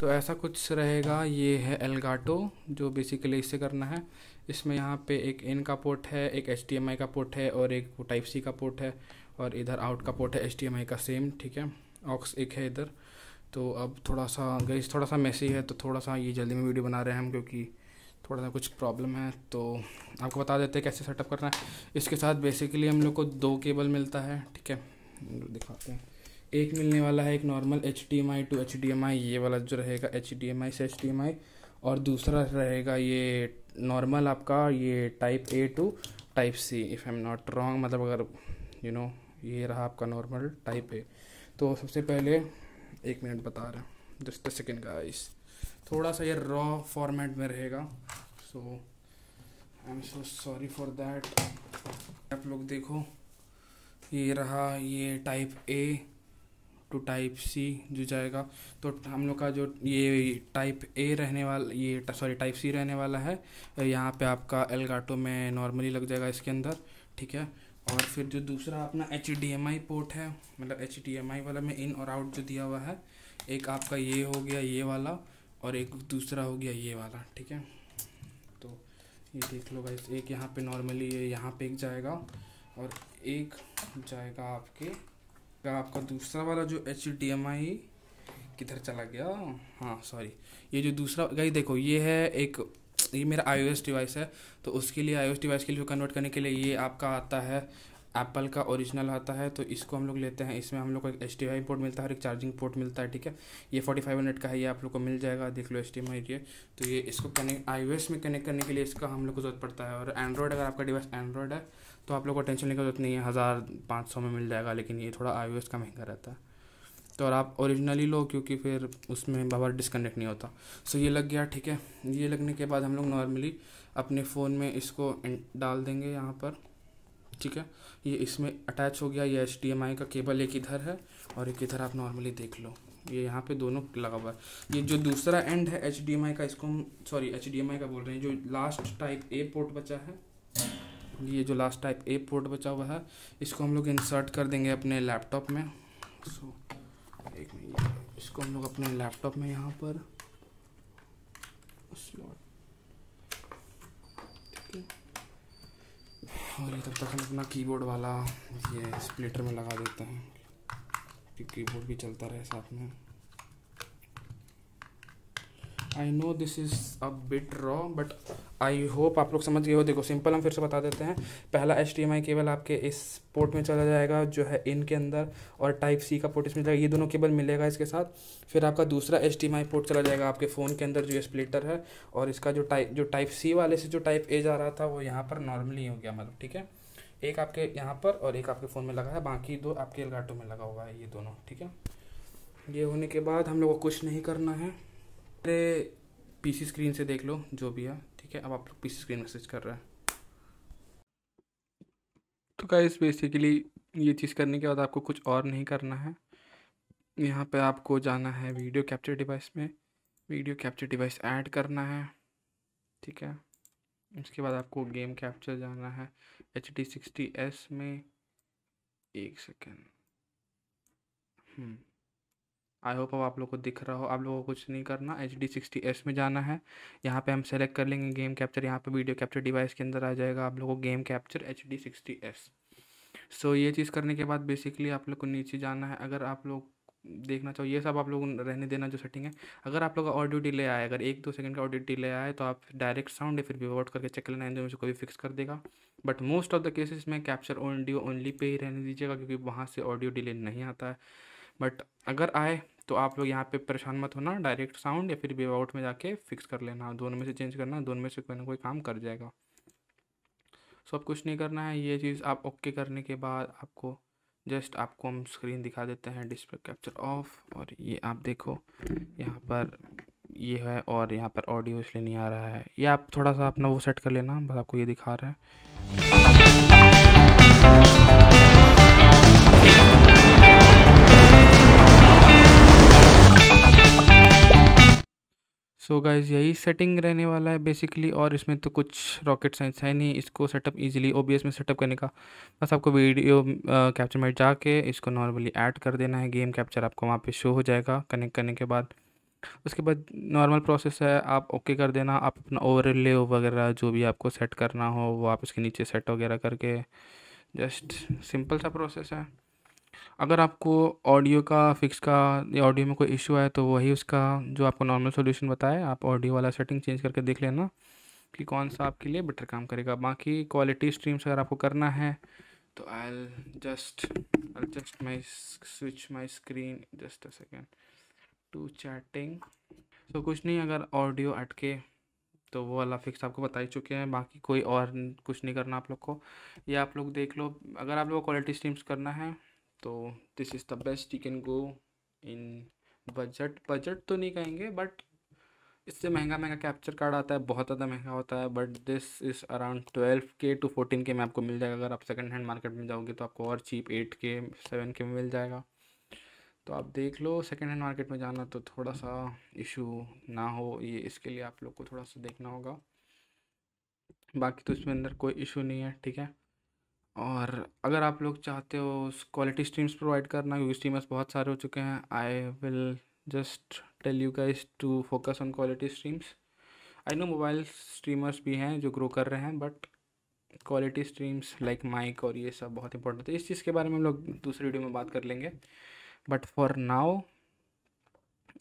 तो ऐसा कुछ रहेगा ये है एलगाटो जो बेसिकली इससे करना है इसमें यहाँ पे एक इन का पोर्ट है एक एच का पोर्ट है और एक टाइप सी का पोर्ट है और इधर आउट का पोर्ट है एच का सेम ठीक है ऑक्स एक है इधर तो अब थोड़ा सा गैस थोड़ा सा मैसी है तो थोड़ा सा ये जल्दी में वीडियो बना रहे हैं हम क्योंकि थोड़ा सा कुछ प्रॉब्लम है तो आपको बता देते हैं कैसे सेटअप करना है इसके साथ बेसिकली हम लोग को दो केबल मिलता है ठीक है दिखाते हैं एक मिलने वाला है एक normal H D M I to H D M I ये वाला जो रहेगा एच डी एम आई से एच डी एम आई और दूसरा रहेगा ये नॉर्मल आपका ये type A to type C if I am not wrong मतलब अगर यू नो ये रहा आपका नॉर्मल टाइप ए तो सबसे पहले एक मिनट बता रहे हैं जस्ट सेकेंड का इस थोड़ा सा ये रॉ फॉर्मेट में रहेगा so I am so sorry for that आप लोग देखो ये रहा ये type A to type C जो जाएगा तो हम लोग का जो ये टाइप ए रहने वाला ये सॉरी टाइप सी रहने वाला है यहाँ पे आपका एलगाटो में नॉर्मली लग जाएगा इसके अंदर ठीक है और फिर जो दूसरा अपना एच पोर्ट है मतलब एच वाला में इन और आउट जो दिया हुआ है एक आपका ये हो गया ये वाला और एक दूसरा हो गया ये वाला ठीक है तो ये देख लो गाइस एक यहाँ पे नॉर्मली ये यहाँ पे एक जाएगा और एक जाएगा आपके इसका आपका दूसरा वाला जो एच डी एम आई किधर चला गया हाँ सॉरी ये जो दूसरा गई देखो ये है एक ये मेरा आई डिवाइस है तो उसके लिए आई डिवाइस के लिए कन्वर्ट करने के लिए ये आपका आता है एप्पल का ओरिजिनल आता है तो इसको हम लोग लेते हैं इसमें हम लोग को एक एच पोर्ट मिलता है और एक चार्जिंग पोर्ट मिलता है ठीक है ये फोर्टी फाइव हंड्रेड का है ये आप लोग को मिल जाएगा देख लो एच डी ये तो ये इसको कनेक्ट आई में कनेक्ट करने के लिए इसका हम लोग को जरूरत पड़ता है और एंड्रॉयड अगर आपका डिवाइस एंड्रॉयड है तो आप लोग को टेंशन लेने की जरूरत नहीं है हज़ार पाँच सौ में मिल जाएगा लेकिन ये थोड़ा आई का महंगा रहता है तो और आप ओरिजिनली लो क्योंकि फिर उसमें बाबा डिसकनेक्ट नहीं होता सो ये लग गया ठीक है ये लगने के बाद हम लोग नॉर्मली अपने फ़ोन में इसको डाल देंगे यहाँ पर ठीक है ये इसमें अटैच हो गया ये एच का केबल एक इधर है और एक इधर आप नॉर्मली देख लो ये यहाँ पे दोनों लगा हुआ है ये जो दूसरा एंड है एच का इसको हम सॉरी एच का बोल रहे हैं जो लास्ट टाइप ए पोर्ट बचा है ये जो लास्ट टाइप ए पोर्ट बचा हुआ है इसको हम लोग इंसर्ट कर देंगे अपने लैपटॉप में सो so, एक मिनट इसको हम लोग अपने लैपटॉप में यहाँ पर और ये तब तक हम अपना कीबोर्ड वाला ये स्प्लिटर में लगा देते हैं कि कीबोर्ड भी चलता रहे साथ में I know this is a bit raw but I hope आप लोग समझ गए हो देखो सिंपल हम फिर से बता देते हैं पहला एच केबल आपके इस पोर्ट में चला जाएगा जो है इन के अंदर और टाइप सी का पोर्ट इसमें जाएगा ये दोनों केबल मिलेगा इसके साथ फिर आपका दूसरा एच पोर्ट चला जाएगा आपके फ़ोन के अंदर जो स्प्लिटर है और इसका जो टाइप जो टाइप सी वाले से जो टाइप ए जा रहा था वो यहाँ पर नॉर्मली हो गया मतलब ठीक है एक आपके यहाँ पर और एक आपके फ़ोन में लगा है बाकी दो आपके एलगाटो में लगा हुआ है ये दोनों ठीक है ये होने के बाद हम लोग को कुछ नहीं करना है मेरे पीसी स्क्रीन से देख लो जो भी है ठीक है अब आप लोग पीसी स्क्रीन मैसेज कर रहे हैं तो गाइस बेसिकली ये चीज़ करने के बाद आपको कुछ और नहीं करना है यहाँ पे आपको जाना है वीडियो कैप्चर डिवाइस में वीडियो कैप्चर डिवाइस ऐड करना है ठीक है उसके बाद आपको गेम कैप्चर जाना है एच डी सिक्सटी एस में एक सेकेंड आई होप अब आप लोग को दिख रहा हो आप लोगों को कुछ नहीं करना एच डी सिक्सटी एस में जाना है यहाँ पे हम सेलेक्ट कर लेंगे गेम कैप्चर यहाँ पे वीडियो कैप्चर डिवाइस के अंदर आ जाएगा आप लोगों को game capture H D sixty S so ये चीज़ करने के बाद बेसिकली आप लोग को नीचे जाना है अगर आप लोग देखना चाहो ये सब आप लोग रहने देना जो सेटिंग है अगर आप लोग का ऑडियो डिले आए अगर एक दो सेकंड का ऑडियो डिले आए तो आप डायरेक्ट साउंड या फिर वोट करके चेक लेना दोनों से कोई फिक्स कर देगा but most of the cases में कैप्चर ऑडियो ओनली पे ही रहने दीजिएगा क्योंकि वहाँ से ऑडियो डिले नहीं आता है बट अगर आए तो आप लोग यहाँ पे परेशान मत होना डायरेक्ट साउंड या फिर वेव आउट में जाके फिक्स कर लेना दोनों में से चेंज करना दोनों में से कोई ना कोई काम कर जाएगा सो अब कुछ नहीं करना है ये चीज़ आप ओके करने के बाद आपको जस्ट आपको हम स्क्रीन दिखा देते हैं डिस्प्ले कैप्चर ऑफ और ये आप देखो यहाँ पर ये है और यहाँ पर ऑडियो इसलिए नहीं आ रहा है ये आप थोड़ा सा अपना वो सेट कर लेना बस आपको ये दिखा रहा है सो so गाइज यही सेटिंग रहने वाला है बेसिकली और इसमें तो कुछ रॉकेट साइंस है नहीं इसको सेटअप इजीली ओबीएस में सेटअप करने का बस आपको वीडियो कैप्चर में जाके इसको नॉर्मली ऐड कर देना है गेम कैप्चर आपको वहाँ पे शो हो जाएगा कनेक्ट करने के बाद उसके बाद नॉर्मल प्रोसेस है आप ओके कर देना आप अपना ओवर वगैरह जो भी आपको सेट करना हो वो आप इसके नीचे सेट वगैरह करके जस्ट सिंपल सा प्रोसेस है अगर आपको ऑडियो का फिक्स का या ऑडियो में कोई इशू आए तो वही उसका जो आपको नॉर्मल सोल्यूशन बताए आप ऑडियो वाला सेटिंग चेंज करके देख लेना कि कौन सा आपके लिए बेटर काम करेगा बाकी क्वालिटी स्ट्रीम्स अगर आपको करना है तो I'll just I just my switch my screen just a second to chatting तो कुछ नहीं अगर ऑडियो अटके तो वो वाला फिक्स आपको बता ही चुके हैं बाकी कोई और कुछ नहीं करना आप लोग को या आप लोग देख लो अगर आप लोग को क्वालिटी स्ट्रीम्स करना है तो this is the best you can go in budget budget तो नहीं कहेंगे बट इससे महंगा महंगा कैप्चर कार्ड आता है बहुत ज़्यादा महंगा होता है but this is around twelve K to fourteen K में आपको मिल जाएगा अगर आप सेकंड हैंड मार्केट में जाओगे तो आपको और चीप एट के सेवन के में मिल जाएगा तो आप देख लो सेकंड हैंड मार्केट में जाना तो थोड़ा सा इशू ना हो ये इसके लिए आप लोग को थोड़ा सा देखना होगा बाकी तो इसमें अंदर कोई इशू नहीं है ठीक है और अगर आप लोग चाहते हो क्वालिटी स्ट्रीम्स प्रोवाइड करना क्योंकि स्ट्रीमर्स बहुत सारे हो चुके हैं I will just tell you guys to focus on quality streams I know mobile streamers भी हैं जो ग्रो कर रहे हैं but quality streams like mic और ये सब बहुत इंपॉर्टेंट है इस चीज़ के बारे में हम लोग दूसरी वीडियो में बात कर लेंगे बट फॉर नाउ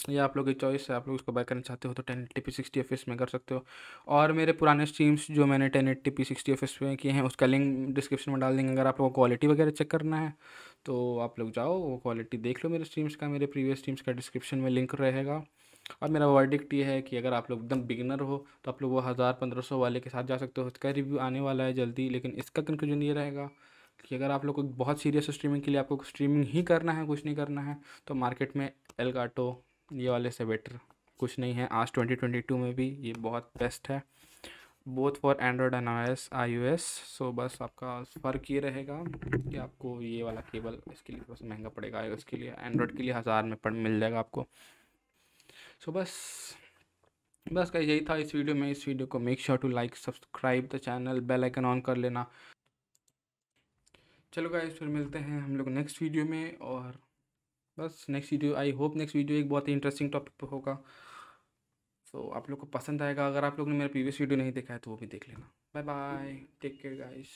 ये आप लोग की चॉइस है आप लोग इसको बाय करना चाहते हो तो ten eighty P sixty F S में कर सकते हो और मेरे पुराने स्ट्रीम्स जो मैंने ten eighty P sixty F S में किए हैं उसका लिंक डिस्क्रिप्शन में डाल देंगे अगर आप को क्वालिटी वगैरह चेक करना है तो आप लोग जाओ वो क्वालिटी देख लो मेरे स्ट्रीम्स का मेरे प्रीवियस स्ट्रीम्स का डिस्क्रिप्शन में लिंक रहेगा और मेरा वर्डिक्ट ये है कि अगर आप लोग एकदम बिगिनर हो तो आप लोग वो हज़ार पंद्रह सौ वाले के साथ जा सकते हो उसका रिव्यू आने वाला है जल्दी लेकिन इसका कंक्लूजन ये रहेगा कि अगर आप लोग को बहुत सीरियस स्ट्रीमिंग के लिए आपको स्ट्रीमिंग ही करना है कुछ नहीं करना है तो मार्केट में एलगाटो ये वाले से बेटर कुछ नहीं है आज 2022 में भी ये बहुत बेस्ट है both for Android and I O S so बस आपका फ़र्क ये रहेगा कि आपको ये वाला केबल इसके लिए थोड़ा सा महंगा पड़ेगा आई के लिए एंड्रॉयड के लिए हज़ार में पड़ मिल जाएगा आपको सो so, बस बस का यही था इस वीडियो में इस वीडियो को make sure to like subscribe the channel bell icon on कर लेना चलो गाइस फिर मिलते हैं हम लोग नेक्स्ट वीडियो में और बस next video I hope next video एक बहुत ही इंटरेस्टिंग टॉपिक पर होगा सो so, आप लोग को पसंद आएगा अगर आप लोग ने मेरा प्रीवियस वीडियो नहीं देखा है तो वो भी देख लेना bye bye take care guys